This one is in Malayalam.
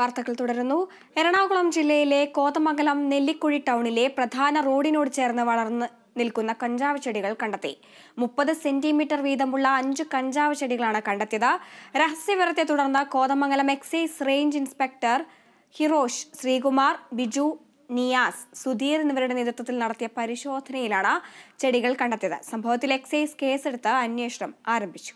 വാർത്തകൾ തുടരുന്നു എറണാകുളം ജില്ലയിലെ കോതമംഗലം നെല്ലിക്കുഴി ടൗണിലെ പ്രധാന റോഡിനോട് ചേർന്ന് വളർന്ന് നിൽക്കുന്ന കഞ്ചാവ് ചെടികൾ കണ്ടെത്തി മുപ്പത് സെന്റിമീറ്റർ വീതമുള്ള അഞ്ച് കഞ്ചാവ് ചെടികളാണ് കണ്ടെത്തിയത് രഹസ്യവിവരത്തെ തുടർന്ന് Kothamangalam excise range inspector Hirosh Sreekumar Biju Niyas Sudheer എന്നിവരുടെ നേതൃത്വത്തിൽ നടത്തിയ പരിശോധനയിലാണ് ചെടികൾ കണ്ടെത്തിയത് സംഭവത്തിൽ എക്സൈസ് കേസെടുത്ത് അന്വേഷണം ആരംഭിച്ചു